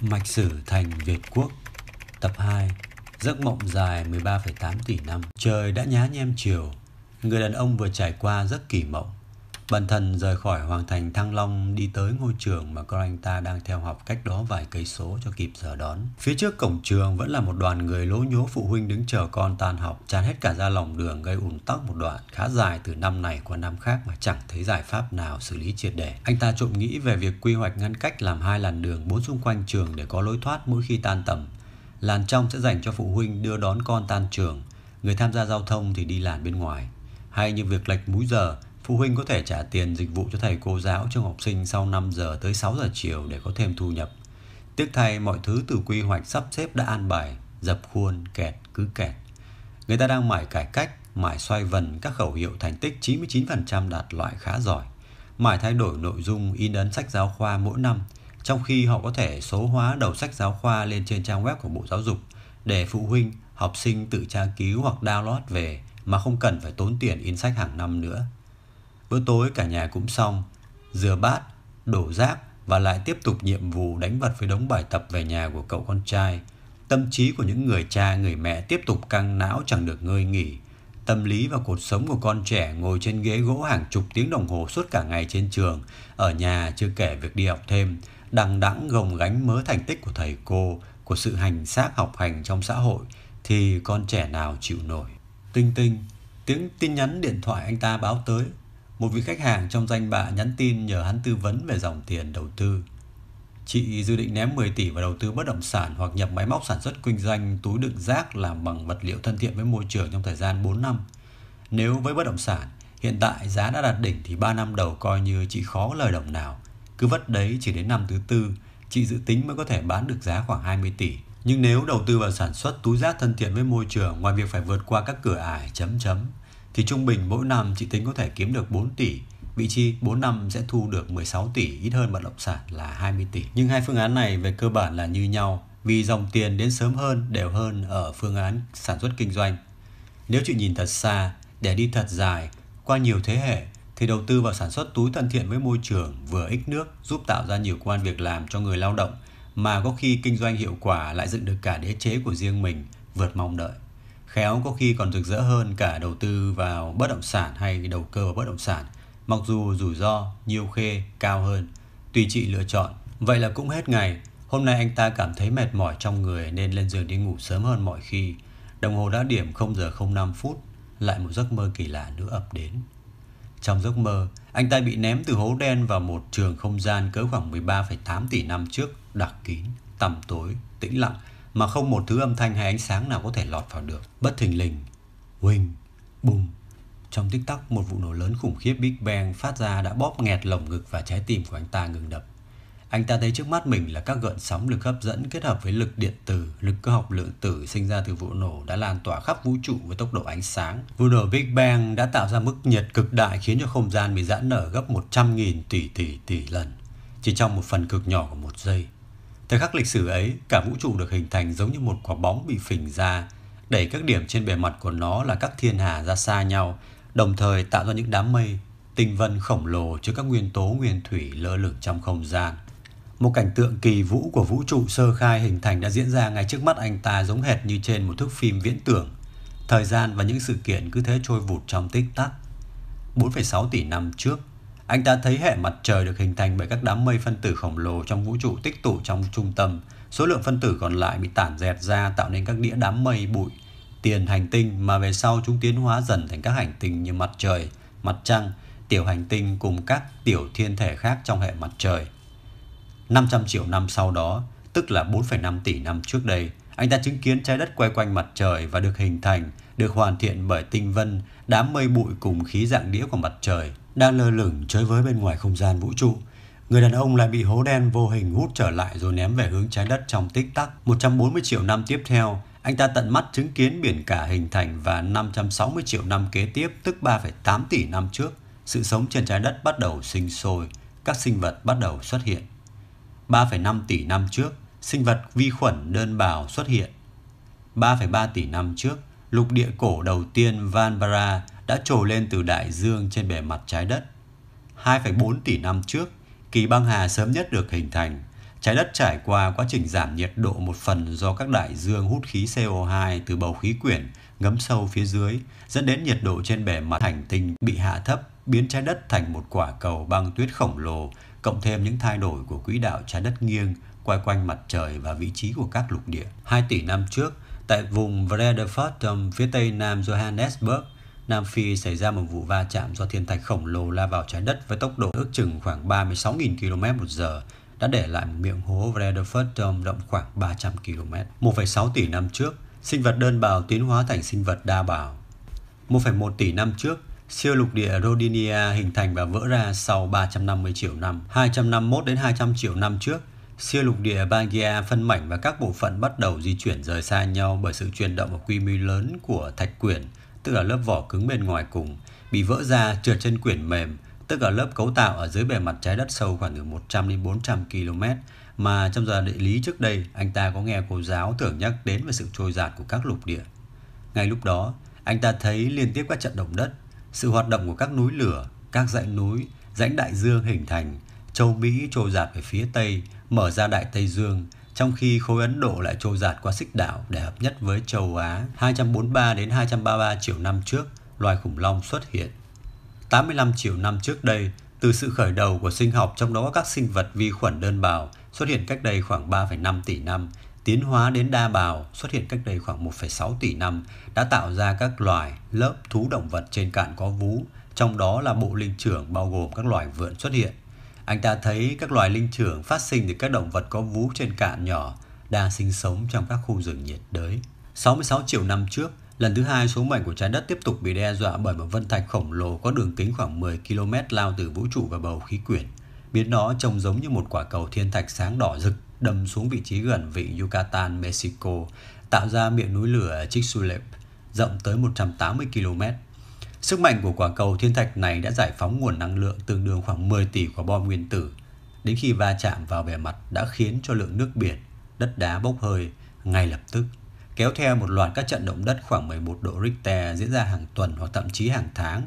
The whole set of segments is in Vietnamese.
Mạch sử thành Việt Quốc Tập 2 Giấc mộng dài 13,8 tỷ năm Trời đã nhá nhem chiều Người đàn ông vừa trải qua giấc kỳ mộng Bần thần rời khỏi Hoàng Thành Thăng Long đi tới ngôi trường mà con anh ta đang theo học cách đó vài cây số cho kịp giờ đón. Phía trước cổng trường vẫn là một đoàn người lố nhố phụ huynh đứng chờ con tan học, tràn hết cả ra lòng đường gây ùn tắc một đoạn khá dài từ năm này qua năm khác mà chẳng thấy giải pháp nào xử lý triệt để. Anh ta trộm nghĩ về việc quy hoạch ngăn cách làm hai làn đường bốn xung quanh trường để có lối thoát mỗi khi tan tầm. Làn trong sẽ dành cho phụ huynh đưa đón con tan trường, người tham gia giao thông thì đi làn bên ngoài. Hay như việc lệch múi giờ, Phụ huynh có thể trả tiền dịch vụ cho thầy cô giáo cho học sinh sau 5 giờ tới 6 giờ chiều để có thêm thu nhập. Tiếc thay mọi thứ từ quy hoạch sắp xếp đã an bài, dập khuôn, kẹt, cứ kẹt. Người ta đang mải cải cách, mải xoay vần các khẩu hiệu thành tích 99% đạt loại khá giỏi. Mải thay đổi nội dung in ấn sách giáo khoa mỗi năm, trong khi họ có thể số hóa đầu sách giáo khoa lên trên trang web của Bộ Giáo dục để phụ huynh, học sinh tự tra cứu hoặc download về mà không cần phải tốn tiền in sách hàng năm nữa. Bữa tối cả nhà cũng xong, rửa bát, đổ rác và lại tiếp tục nhiệm vụ đánh vật với đống bài tập về nhà của cậu con trai. Tâm trí của những người cha, người mẹ tiếp tục căng não chẳng được ngơi nghỉ. Tâm lý và cuộc sống của con trẻ ngồi trên ghế gỗ hàng chục tiếng đồng hồ suốt cả ngày trên trường, ở nhà chưa kể việc đi học thêm, đằng đẵng gồng gánh mớ thành tích của thầy cô, của sự hành xác học hành trong xã hội thì con trẻ nào chịu nổi. Tinh tinh, tiếng tin nhắn điện thoại anh ta báo tới, một vị khách hàng trong danh bạ nhắn tin nhờ hắn tư vấn về dòng tiền đầu tư. Chị dự định ném 10 tỷ vào đầu tư bất động sản hoặc nhập máy móc sản xuất kinh doanh túi đựng rác làm bằng vật liệu thân thiện với môi trường trong thời gian 4 năm. Nếu với bất động sản, hiện tại giá đã đạt đỉnh thì 3 năm đầu coi như chị khó lời đồng nào. Cứ vất đấy chỉ đến năm thứ tư, chị dự tính mới có thể bán được giá khoảng 20 tỷ. Nhưng nếu đầu tư vào sản xuất túi rác thân thiện với môi trường ngoài việc phải vượt qua các cửa ải chấm chấm thì trung bình mỗi năm chị Tính có thể kiếm được 4 tỷ Vị chi 4 năm sẽ thu được 16 tỷ, ít hơn bất động sản là 20 tỷ. Nhưng hai phương án này về cơ bản là như nhau, vì dòng tiền đến sớm hơn, đều hơn ở phương án sản xuất kinh doanh. Nếu chị nhìn thật xa, để đi thật dài, qua nhiều thế hệ, thì đầu tư vào sản xuất túi thân thiện với môi trường vừa ít nước giúp tạo ra nhiều quan việc làm cho người lao động mà có khi kinh doanh hiệu quả lại dựng được cả đế chế của riêng mình vượt mong đợi khéo có khi còn rực rỡ hơn cả đầu tư vào bất động sản hay đầu cơ vào bất động sản, mặc dù rủi ro, nhiều khê cao hơn, tùy chị lựa chọn. Vậy là cũng hết ngày, hôm nay anh ta cảm thấy mệt mỏi trong người nên lên giường đi ngủ sớm hơn mọi khi. Đồng hồ đã điểm 0 giờ 05 phút, lại một giấc mơ kỳ lạ nữa ập đến. Trong giấc mơ, anh ta bị ném từ hố đen vào một trường không gian cỡ khoảng 13,8 tỷ năm trước, đặc kín, tầm tối, tĩnh lặng, mà không một thứ âm thanh hay ánh sáng nào có thể lọt vào được. Bất thình lình, huỳnh, bùng. Trong tích tắc, một vụ nổ lớn khủng khiếp Big Bang phát ra đã bóp nghẹt lồng ngực và trái tim của anh ta ngừng đập. Anh ta thấy trước mắt mình là các gợn sóng lực hấp dẫn kết hợp với lực điện tử, lực cơ học lượng tử sinh ra từ vụ nổ đã lan tỏa khắp vũ trụ với tốc độ ánh sáng. Vụ nổ Big Bang đã tạo ra mức nhiệt cực đại khiến cho không gian bị giãn nở gấp 100.000 tỷ tỷ tỷ lần, chỉ trong một phần cực nhỏ của một giây. Thời khắc lịch sử ấy, cả vũ trụ được hình thành giống như một quả bóng bị phình ra, đẩy các điểm trên bề mặt của nó là các thiên hà ra xa nhau, đồng thời tạo ra những đám mây, tinh vân khổng lồ chứa các nguyên tố nguyên thủy lơ lửng trong không gian. Một cảnh tượng kỳ vũ của vũ trụ sơ khai hình thành đã diễn ra ngay trước mắt anh ta giống hệt như trên một thước phim viễn tưởng. Thời gian và những sự kiện cứ thế trôi vụt trong tích tắc. 4,6 tỷ năm trước, anh ta thấy hệ mặt trời được hình thành bởi các đám mây phân tử khổng lồ trong vũ trụ tích tụ trong trung tâm. Số lượng phân tử còn lại bị tản dẹt ra tạo nên các đĩa đám mây bụi, tiền hành tinh mà về sau chúng tiến hóa dần thành các hành tinh như mặt trời, mặt trăng, tiểu hành tinh cùng các tiểu thiên thể khác trong hệ mặt trời. 500 triệu năm sau đó, tức là 4,5 tỷ năm trước đây, anh ta chứng kiến trái đất quay quanh mặt trời và được hình thành được hoàn thiện bởi tinh vân, đám mây bụi cùng khí dạng đĩa của mặt trời đang lơ lửng chơi với bên ngoài không gian vũ trụ. Người đàn ông lại bị hố đen vô hình hút trở lại rồi ném về hướng trái đất trong tích tắc. 140 triệu năm tiếp theo, anh ta tận mắt chứng kiến biển cả hình thành và 560 triệu năm kế tiếp, tức 3,8 tỷ năm trước, sự sống trên trái đất bắt đầu sinh sôi, các sinh vật bắt đầu xuất hiện. 3,5 tỷ năm trước, sinh vật vi khuẩn đơn bào xuất hiện. 3,3 tỷ năm trước, lục địa cổ đầu tiên Vanvara đã trồi lên từ đại dương trên bề mặt trái đất. 2,4 tỷ năm trước, kỳ băng hà sớm nhất được hình thành. Trái đất trải qua quá trình giảm nhiệt độ một phần do các đại dương hút khí CO2 từ bầu khí quyển ngấm sâu phía dưới, dẫn đến nhiệt độ trên bề mặt hành tinh bị hạ thấp, biến trái đất thành một quả cầu băng tuyết khổng lồ, cộng thêm những thay đổi của quỹ đạo trái đất nghiêng quay quanh mặt trời và vị trí của các lục địa. 2 tỷ năm trước, Tại vùng Vredefort phía tây nam Johannesburg, Nam Phi xảy ra một vụ va chạm do thiên thạch khổng lồ la vào trái đất với tốc độ ước chừng khoảng 36.000 km một giờ, đã để lại một miệng hố Vredefort rộng khoảng 300 km. 1,6 tỷ năm trước, sinh vật đơn bào tiến hóa thành sinh vật đa bào. 1,1 tỷ năm trước, siêu lục địa Rodinia hình thành và vỡ ra sau 350 triệu năm. 251 đến 200 triệu năm trước, Siêu lục địa Bangia phân mảnh và các bộ phận bắt đầu di chuyển rời xa nhau bởi sự chuyển động ở quy mô lớn của thạch quyển, tức là lớp vỏ cứng bên ngoài cùng, bị vỡ ra trượt trên quyển mềm, tức là lớp cấu tạo ở dưới bề mặt trái đất sâu khoảng từ 100 đến 400 km mà trong giờ địa lý trước đây anh ta có nghe cô giáo tưởng nhắc đến về sự trôi giạt của các lục địa. Ngay lúc đó, anh ta thấy liên tiếp các trận động đất, sự hoạt động của các núi lửa, các dãy núi, rãnh đại dương hình thành, châu Mỹ trôi giạt về phía Tây, mở ra Đại Tây Dương, trong khi khối Ấn Độ lại trôi dạt qua xích đảo để hợp nhất với châu Á 243 đến 233 triệu năm trước, loài khủng long xuất hiện. 85 triệu năm trước đây, từ sự khởi đầu của sinh học trong đó có các sinh vật vi khuẩn đơn bào xuất hiện cách đây khoảng 3,5 tỷ năm, tiến hóa đến đa bào xuất hiện cách đây khoảng 1,6 tỷ năm đã tạo ra các loài lớp thú động vật trên cạn có vú, trong đó là bộ linh trưởng bao gồm các loài vượn xuất hiện. Anh ta thấy các loài linh trưởng phát sinh từ các động vật có vú trên cạn nhỏ đang sinh sống trong các khu rừng nhiệt đới. 66 triệu năm trước, lần thứ hai số mệnh của trái đất tiếp tục bị đe dọa bởi một vân thạch khổng lồ có đường kính khoảng 10 km lao từ vũ trụ vào bầu khí quyển, biến nó trông giống như một quả cầu thiên thạch sáng đỏ rực đâm xuống vị trí gần vịnh Yucatan, Mexico, tạo ra miệng núi lửa Chicxulub rộng tới 180 km. Sức mạnh của quả cầu thiên thạch này đã giải phóng nguồn năng lượng tương đương khoảng 10 tỷ quả bom nguyên tử, đến khi va chạm vào bề mặt đã khiến cho lượng nước biển, đất đá bốc hơi ngay lập tức, kéo theo một loạt các trận động đất khoảng 11 độ Richter diễn ra hàng tuần hoặc thậm chí hàng tháng,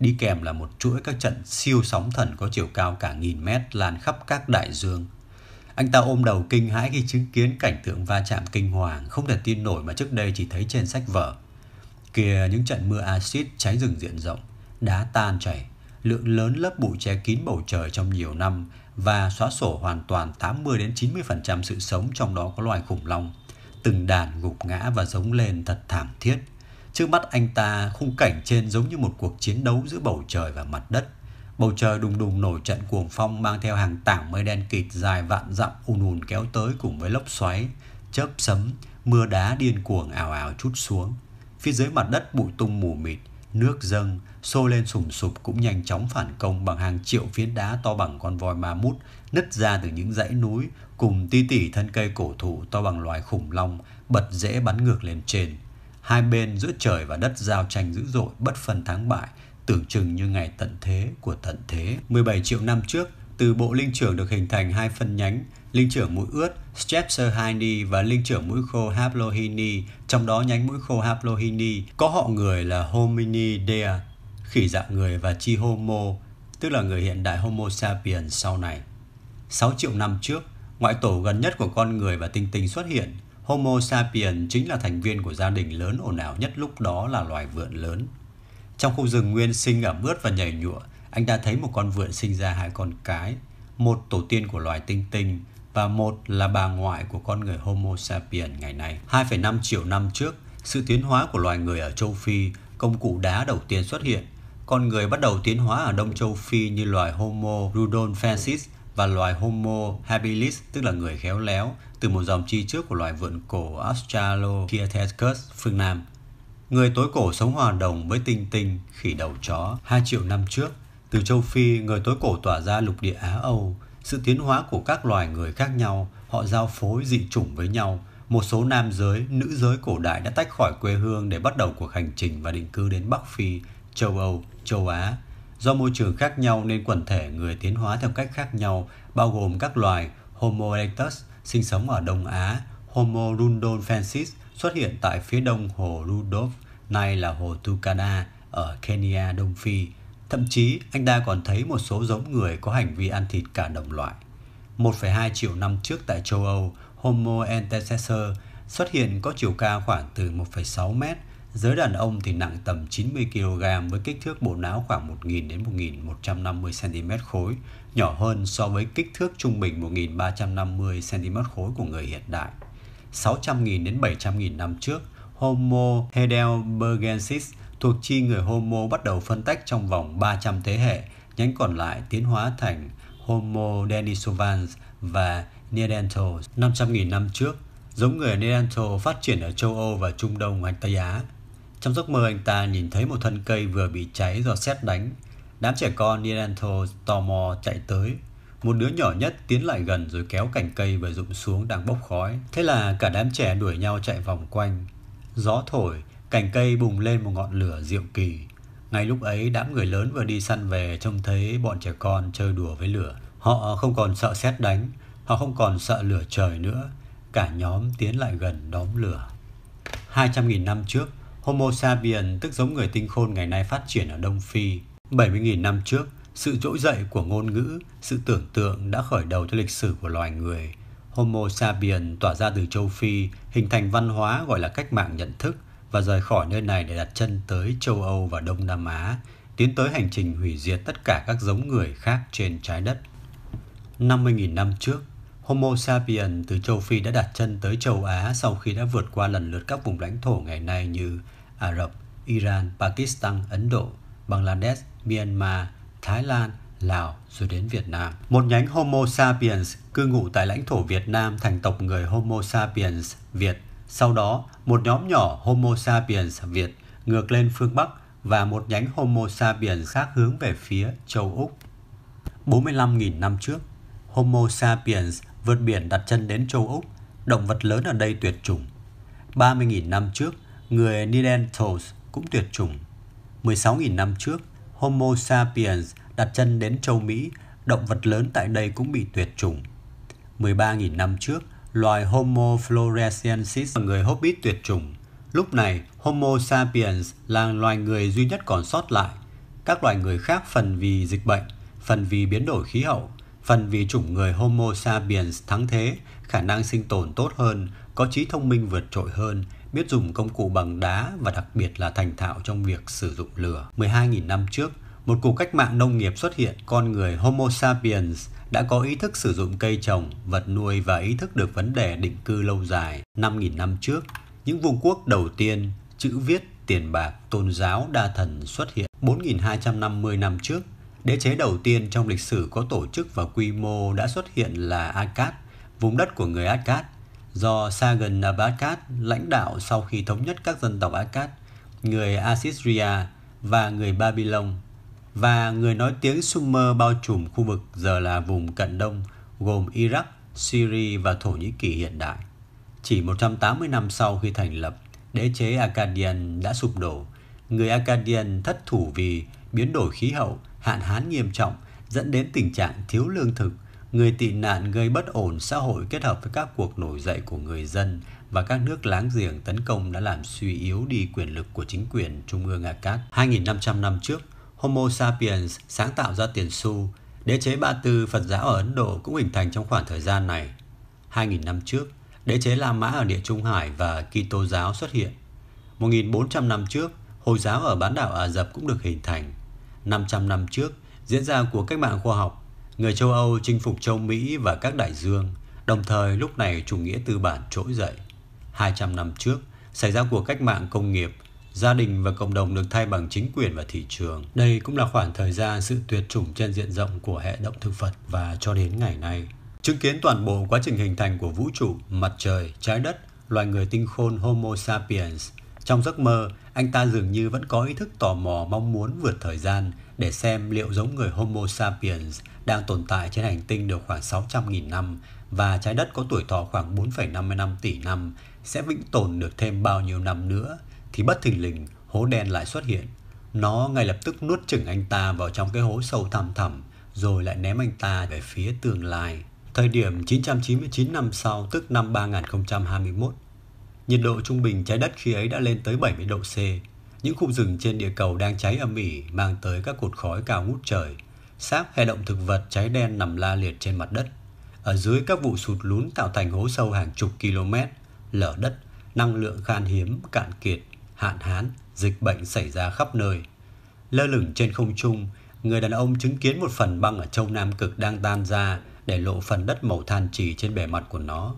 đi kèm là một chuỗi các trận siêu sóng thần có chiều cao cả nghìn mét lan khắp các đại dương. Anh ta ôm đầu kinh hãi khi chứng kiến cảnh tượng va chạm kinh hoàng, không thể tin nổi mà trước đây chỉ thấy trên sách vở. Kìa những trận mưa axit cháy rừng diện rộng, đá tan chảy, lượng lớn lớp bụi che kín bầu trời trong nhiều năm và xóa sổ hoàn toàn 80 đến 90% sự sống trong đó có loài khủng long. Từng đàn gục ngã và giống lên thật thảm thiết. Trước mắt anh ta, khung cảnh trên giống như một cuộc chiến đấu giữa bầu trời và mặt đất. Bầu trời đùng đùng nổi trận cuồng phong mang theo hàng tảng mây đen kịt dài vạn dặm ùn ùn kéo tới cùng với lốc xoáy, chớp sấm, mưa đá điên cuồng ào ào chút xuống. Phía dưới mặt đất bụi tung mù mịt, nước dâng, sôi lên sùng sụp cũng nhanh chóng phản công bằng hàng triệu phiến đá to bằng con voi ma mút nứt ra từ những dãy núi cùng ti tỉ thân cây cổ thụ to bằng loài khủng long bật dễ bắn ngược lên trên. Hai bên giữa trời và đất giao tranh dữ dội bất phân thắng bại, tưởng chừng như ngày tận thế của tận thế. 17 triệu năm trước, từ bộ linh trưởng được hình thành hai phân nhánh, linh trưởng mũi ướt Strepsirhini và linh trưởng mũi khô Haplohini, trong đó nhánh mũi khô Haplohini có họ người là Hominidea, khỉ dạng người và chi Homo, tức là người hiện đại Homo sapiens sau này. 6 triệu năm trước, ngoại tổ gần nhất của con người và tinh tinh xuất hiện. Homo sapiens chính là thành viên của gia đình lớn ồn ào nhất lúc đó là loài vượn lớn. Trong khu rừng nguyên sinh ẩm ướt và nhảy nhụa, anh đã thấy một con vượn sinh ra hai con cái, một tổ tiên của loài tinh tinh và một là bà ngoại của con người Homo sapiens ngày nay. 2,5 triệu năm trước, sự tiến hóa của loài người ở châu Phi, công cụ đá đầu tiên xuất hiện. Con người bắt đầu tiến hóa ở Đông châu Phi như loài Homo rudolfensis và loài Homo habilis, tức là người khéo léo, từ một dòng chi trước của loài vượn cổ Australopithecus phương Nam. Người tối cổ sống hòa đồng với tinh tinh, khỉ đầu chó 2 triệu năm trước. Từ châu Phi, người tối cổ tỏa ra lục địa Á Âu, sự tiến hóa của các loài người khác nhau, họ giao phối dị chủng với nhau. Một số nam giới, nữ giới cổ đại đã tách khỏi quê hương để bắt đầu cuộc hành trình và định cư đến Bắc Phi, châu Âu, châu Á. Do môi trường khác nhau nên quần thể người tiến hóa theo cách khác nhau, bao gồm các loài Homo erectus sinh sống ở Đông Á, Homo rudolfensis xuất hiện tại phía đông hồ Rudolf nay là hồ Turkana ở Kenya, Đông Phi, Thậm chí, anh ta còn thấy một số giống người có hành vi ăn thịt cả đồng loại. 1,2 triệu năm trước tại châu Âu, Homo antecessor xuất hiện có chiều cao khoảng từ 1,6 mét, giới đàn ông thì nặng tầm 90 kg với kích thước bộ não khoảng 1.000 đến 1.150 cm khối, nhỏ hơn so với kích thước trung bình 1.350 cm khối của người hiện đại. 600.000 đến 700.000 năm trước, Homo heidelbergensis thuộc chi người Homo bắt đầu phân tách trong vòng 300 thế hệ, nhánh còn lại tiến hóa thành Homo denisovans và Neanderthals. 500.000 năm trước. Giống người Neanderthal phát triển ở châu Âu và Trung Đông hoặc Tây Á. Trong giấc mơ anh ta nhìn thấy một thân cây vừa bị cháy do xét đánh. Đám trẻ con Neanderthal tò mò chạy tới. Một đứa nhỏ nhất tiến lại gần rồi kéo cành cây và rụng xuống đang bốc khói. Thế là cả đám trẻ đuổi nhau chạy vòng quanh. Gió thổi, Cành cây bùng lên một ngọn lửa diệu kỳ. Ngay lúc ấy đám người lớn vừa đi săn về trông thấy bọn trẻ con chơi đùa với lửa. Họ không còn sợ xét đánh, họ không còn sợ lửa trời nữa. Cả nhóm tiến lại gần đóm lửa. 200.000 năm trước, Homo sapiens tức giống người tinh khôn ngày nay phát triển ở Đông Phi. 70.000 năm trước, sự trỗi dậy của ngôn ngữ, sự tưởng tượng đã khởi đầu cho lịch sử của loài người. Homo sapiens tỏa ra từ châu Phi, hình thành văn hóa gọi là cách mạng nhận thức – và rời khỏi nơi này để đặt chân tới châu Âu và Đông Nam Á, tiến tới hành trình hủy diệt tất cả các giống người khác trên trái đất. 50.000 năm trước, Homo sapiens từ châu Phi đã đặt chân tới châu Á sau khi đã vượt qua lần lượt các vùng lãnh thổ ngày nay như Ả Rập, Iran, Pakistan, Ấn Độ, Bangladesh, Myanmar, Thái Lan, Lào rồi đến Việt Nam. Một nhánh Homo sapiens cư ngụ tại lãnh thổ Việt Nam thành tộc người Homo sapiens Việt – sau đó, một nhóm nhỏ Homo sapiens Việt ngược lên phương Bắc và một nhánh Homo sapiens khác hướng về phía châu Úc. 45.000 năm trước, Homo sapiens vượt biển đặt chân đến châu Úc, động vật lớn ở đây tuyệt chủng. 30.000 năm trước, người Neanderthals cũng tuyệt chủng. 16.000 năm trước, Homo sapiens đặt chân đến châu Mỹ, động vật lớn tại đây cũng bị tuyệt chủng. 13.000 năm trước, loài Homo floresiensis là người Hobbit tuyệt chủng. Lúc này, Homo sapiens là loài người duy nhất còn sót lại. Các loài người khác phần vì dịch bệnh, phần vì biến đổi khí hậu, phần vì chủng người Homo sapiens thắng thế, khả năng sinh tồn tốt hơn, có trí thông minh vượt trội hơn, biết dùng công cụ bằng đá và đặc biệt là thành thạo trong việc sử dụng lửa. 12.000 năm trước, một cuộc cách mạng nông nghiệp xuất hiện, con người Homo sapiens đã có ý thức sử dụng cây trồng, vật nuôi và ý thức được vấn đề định cư lâu dài 5.000 năm trước. Những vương quốc đầu tiên, chữ viết, tiền bạc, tôn giáo, đa thần xuất hiện 4.250 năm trước. Đế chế đầu tiên trong lịch sử có tổ chức và quy mô đã xuất hiện là Akkad, vùng đất của người Akkad, do Sagan of Akkad lãnh đạo sau khi thống nhất các dân tộc Akkad, người Assyria và người Babylon và người nói tiếng Sumer bao trùm khu vực giờ là vùng cận đông gồm Iraq, Syria và Thổ Nhĩ Kỳ hiện đại. Chỉ 180 năm sau khi thành lập, đế chế Akkadian đã sụp đổ. Người Akkadian thất thủ vì biến đổi khí hậu, hạn hán nghiêm trọng dẫn đến tình trạng thiếu lương thực, người tị nạn gây bất ổn xã hội kết hợp với các cuộc nổi dậy của người dân và các nước láng giềng tấn công đã làm suy yếu đi quyền lực của chính quyền Trung ương Akkad. 2.500 năm trước, Homo sapiens sáng tạo ra tiền xu, đế chế Ba Tư Phật giáo ở Ấn Độ cũng hình thành trong khoảng thời gian này. 2.000 năm trước, đế chế La Mã ở địa Trung Hải và Kitô giáo xuất hiện. 1.400 năm trước, Hồi giáo ở bán đảo Ả Rập cũng được hình thành. 500 năm trước, diễn ra cuộc cách mạng khoa học, người châu Âu chinh phục châu Mỹ và các đại dương, đồng thời lúc này chủ nghĩa tư bản trỗi dậy. 200 năm trước, xảy ra cuộc cách mạng công nghiệp gia đình và cộng đồng được thay bằng chính quyền và thị trường. Đây cũng là khoảng thời gian sự tuyệt chủng trên diện rộng của hệ động thực vật và cho đến ngày nay. Chứng kiến toàn bộ quá trình hình thành của vũ trụ, mặt trời, trái đất, loài người tinh khôn Homo sapiens. Trong giấc mơ, anh ta dường như vẫn có ý thức tò mò mong muốn vượt thời gian để xem liệu giống người Homo sapiens đang tồn tại trên hành tinh được khoảng 600.000 năm và trái đất có tuổi thọ khoảng 4,55 tỷ năm sẽ vĩnh tồn được thêm bao nhiêu năm nữa – thì bất thình lình hố đen lại xuất hiện. Nó ngay lập tức nuốt chửng anh ta vào trong cái hố sâu thẳm thẳm, rồi lại ném anh ta về phía tương lai. Thời điểm 999 năm sau, tức năm 3021, nhiệt độ trung bình trái đất khi ấy đã lên tới 70 độ C. Những khu rừng trên địa cầu đang cháy âm ỉ, mang tới các cột khói cao ngút trời. Xác hay động thực vật cháy đen nằm la liệt trên mặt đất. Ở dưới các vụ sụt lún tạo thành hố sâu hàng chục km, lở đất, năng lượng khan hiếm, cạn kiệt, hạn hán, dịch bệnh xảy ra khắp nơi. Lơ lửng trên không trung, người đàn ông chứng kiến một phần băng ở châu Nam Cực đang tan ra để lộ phần đất màu than trì trên bề mặt của nó.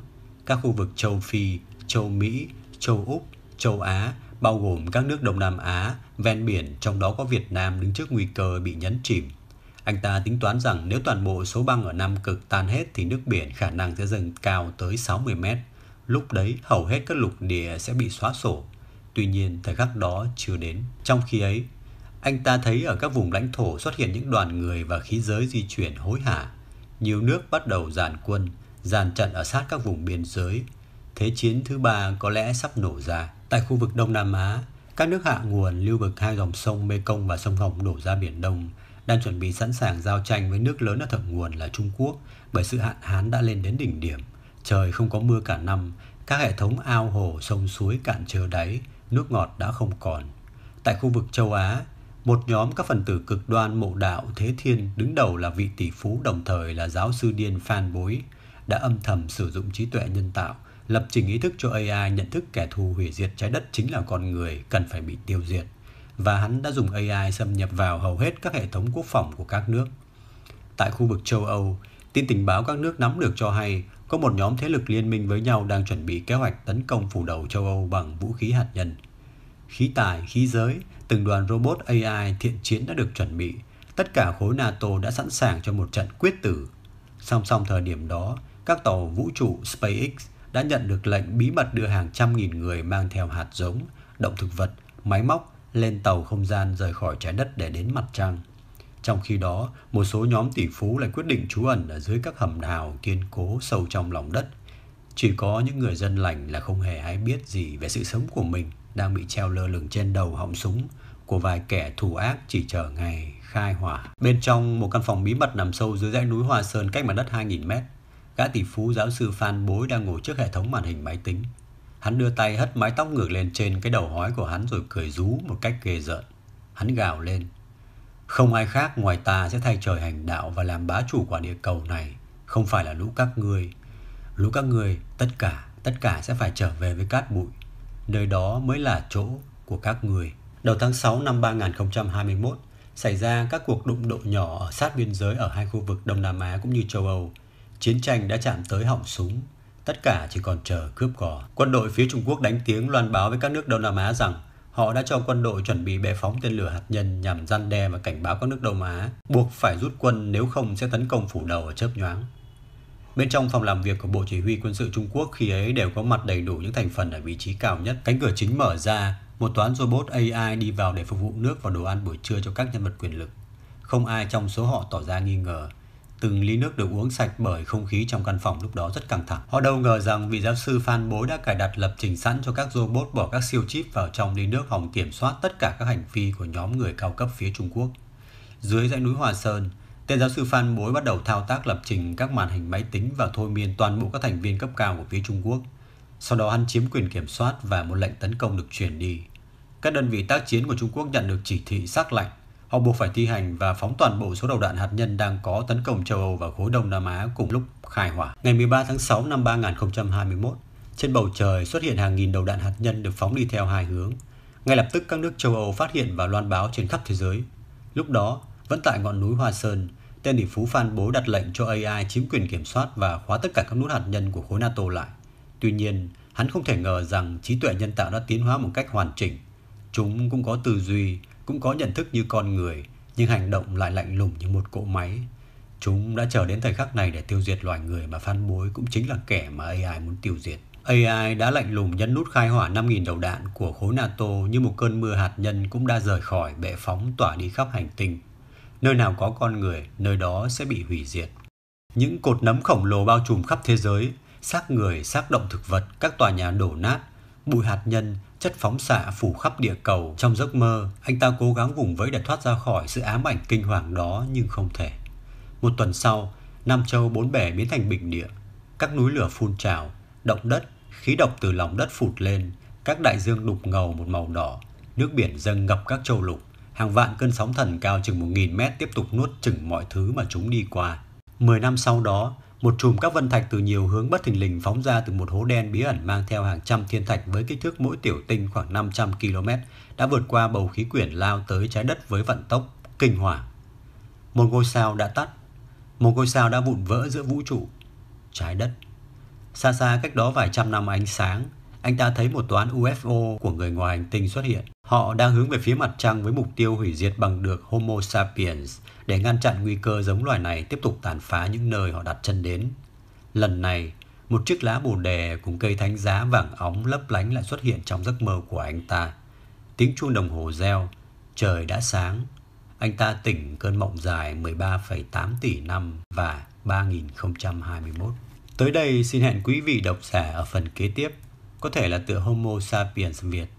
Các khu vực châu Phi, châu Mỹ, châu Úc, châu Á bao gồm các nước Đông Nam Á, ven biển trong đó có Việt Nam đứng trước nguy cơ bị nhấn chìm. Anh ta tính toán rằng nếu toàn bộ số băng ở Nam Cực tan hết thì nước biển khả năng sẽ dâng cao tới 60 mét. Lúc đấy hầu hết các lục địa sẽ bị xóa sổ Tuy nhiên thời khắc đó chưa đến. Trong khi ấy, anh ta thấy ở các vùng lãnh thổ xuất hiện những đoàn người và khí giới di chuyển hối hả. Nhiều nước bắt đầu dàn quân, dàn trận ở sát các vùng biên giới. Thế chiến thứ ba có lẽ sắp nổ ra. Tại khu vực Đông Nam Á, các nước hạ nguồn lưu vực hai dòng sông Mekong và sông Hồng đổ ra Biển Đông đang chuẩn bị sẵn sàng giao tranh với nước lớn ở thượng nguồn là Trung Quốc bởi sự hạn hán đã lên đến đỉnh điểm. Trời không có mưa cả năm, các hệ thống ao hồ, sông suối cạn trơ đáy, nước ngọt đã không còn. Tại khu vực châu Á, một nhóm các phần tử cực đoan mộ đạo Thế Thiên đứng đầu là vị tỷ phú đồng thời là giáo sư điên Phan Bối đã âm thầm sử dụng trí tuệ nhân tạo, lập trình ý thức cho AI nhận thức kẻ thù hủy diệt trái đất chính là con người cần phải bị tiêu diệt. Và hắn đã dùng AI xâm nhập vào hầu hết các hệ thống quốc phòng của các nước. Tại khu vực châu Âu, Tin tình báo các nước nắm được cho hay, có một nhóm thế lực liên minh với nhau đang chuẩn bị kế hoạch tấn công phủ đầu châu Âu bằng vũ khí hạt nhân. Khí tài, khí giới, từng đoàn robot AI thiện chiến đã được chuẩn bị. Tất cả khối NATO đã sẵn sàng cho một trận quyết tử. Song song thời điểm đó, các tàu vũ trụ SpaceX đã nhận được lệnh bí mật đưa hàng trăm nghìn người mang theo hạt giống, động thực vật, máy móc lên tàu không gian rời khỏi trái đất để đến mặt trăng. Trong khi đó, một số nhóm tỷ phú lại quyết định trú ẩn ở dưới các hầm đào kiên cố sâu trong lòng đất. Chỉ có những người dân lành là không hề ai biết gì về sự sống của mình đang bị treo lơ lửng trên đầu họng súng của vài kẻ thù ác chỉ chờ ngày khai hỏa. Bên trong một căn phòng bí mật nằm sâu dưới dãy núi Hòa Sơn cách mặt đất 2.000 mét, gã tỷ phú giáo sư Phan Bối đang ngồi trước hệ thống màn hình máy tính. Hắn đưa tay hất mái tóc ngược lên trên cái đầu hói của hắn rồi cười rú một cách ghê rợn. Hắn gào lên. Không ai khác ngoài ta sẽ thay trời hành đạo và làm bá chủ quả địa cầu này, không phải là lũ các ngươi. Lũ các ngươi, tất cả, tất cả sẽ phải trở về với cát bụi. Nơi đó mới là chỗ của các người. Đầu tháng 6 năm 2021, xảy ra các cuộc đụng độ nhỏ ở sát biên giới ở hai khu vực Đông Nam Á cũng như châu Âu. Chiến tranh đã chạm tới hỏng súng, tất cả chỉ còn chờ cướp cỏ. Quân đội phía Trung Quốc đánh tiếng loan báo với các nước Đông Nam Á rằng Họ đã cho quân đội chuẩn bị bệ phóng tên lửa hạt nhân nhằm gian đe và cảnh báo các nước Đông Á buộc phải rút quân nếu không sẽ tấn công phủ đầu ở chớp nhoáng. Bên trong phòng làm việc của Bộ Chỉ huy Quân sự Trung Quốc khi ấy đều có mặt đầy đủ những thành phần ở vị trí cao nhất. Cánh cửa chính mở ra, một toán robot AI đi vào để phục vụ nước và đồ ăn buổi trưa cho các nhân vật quyền lực. Không ai trong số họ tỏ ra nghi ngờ, Từng ly nước được uống sạch bởi không khí trong căn phòng lúc đó rất căng thẳng. Họ đâu ngờ rằng vị giáo sư Phan Bối đã cài đặt lập trình sẵn cho các robot bỏ các siêu chip vào trong ly nước hòng kiểm soát tất cả các hành vi của nhóm người cao cấp phía Trung Quốc. Dưới dãy núi Hòa Sơn, tên giáo sư Phan Bối bắt đầu thao tác lập trình các màn hình máy tính và thôi miên toàn bộ các thành viên cấp cao của phía Trung Quốc. Sau đó hắn chiếm quyền kiểm soát và một lệnh tấn công được truyền đi. Các đơn vị tác chiến của Trung Quốc nhận được chỉ thị sắc lệnh. Họ buộc phải thi hành và phóng toàn bộ số đầu đạn hạt nhân đang có tấn công châu Âu và khối Đông Nam Á cùng lúc khai hỏa. Ngày 13 tháng 6 năm 2021, trên bầu trời xuất hiện hàng nghìn đầu đạn hạt nhân được phóng đi theo hai hướng. Ngay lập tức các nước châu Âu phát hiện và loan báo trên khắp thế giới. Lúc đó, vẫn tại ngọn núi Hoa Sơn, tên tỷ phú Phan bố đặt lệnh cho AI chiếm quyền kiểm soát và khóa tất cả các nút hạt nhân của khối NATO lại. Tuy nhiên, hắn không thể ngờ rằng trí tuệ nhân tạo đã tiến hóa một cách hoàn chỉnh. Chúng cũng có tư duy, cũng có nhận thức như con người nhưng hành động lại lạnh lùng như một cỗ máy. Chúng đã chờ đến thời khắc này để tiêu diệt loài người mà Phan Bối cũng chính là kẻ mà AI muốn tiêu diệt. AI đã lạnh lùng nhấn nút khai hỏa 5.000 đầu đạn của khối NATO như một cơn mưa hạt nhân cũng đã rời khỏi bệ phóng tỏa đi khắp hành tinh. Nơi nào có con người, nơi đó sẽ bị hủy diệt. Những cột nấm khổng lồ bao trùm khắp thế giới, xác người, xác động thực vật, các tòa nhà đổ nát, bụi hạt nhân chất phóng xạ phủ khắp địa cầu. Trong giấc mơ, anh ta cố gắng vùng vẫy để thoát ra khỏi sự ám ảnh kinh hoàng đó nhưng không thể. Một tuần sau, Nam Châu bốn bể biến thành bình địa. Các núi lửa phun trào, động đất, khí độc từ lòng đất phụt lên, các đại dương đục ngầu một màu đỏ, nước biển dâng ngập các châu lục, hàng vạn cơn sóng thần cao chừng một nghìn mét tiếp tục nuốt chửng mọi thứ mà chúng đi qua. mười năm sau đó, một chùm các vân thạch từ nhiều hướng bất thình lình phóng ra từ một hố đen bí ẩn mang theo hàng trăm thiên thạch với kích thước mỗi tiểu tinh khoảng 500 km đã vượt qua bầu khí quyển lao tới trái đất với vận tốc kinh hoàng. Một ngôi sao đã tắt, một ngôi sao đã vụn vỡ giữa vũ trụ, trái đất. Xa xa cách đó vài trăm năm ánh sáng, anh ta thấy một toán UFO của người ngoài hành tinh xuất hiện. Họ đang hướng về phía mặt trăng với mục tiêu hủy diệt bằng được Homo sapiens để ngăn chặn nguy cơ giống loài này tiếp tục tàn phá những nơi họ đặt chân đến. Lần này, một chiếc lá bồ đề cùng cây thánh giá vàng óng lấp lánh lại xuất hiện trong giấc mơ của anh ta. Tiếng chuông đồng hồ reo, trời đã sáng. Anh ta tỉnh cơn mộng dài 13,8 tỷ năm và 3021. Tới đây xin hẹn quý vị độc giả ở phần kế tiếp có thể là tựa Homo sapiens Việt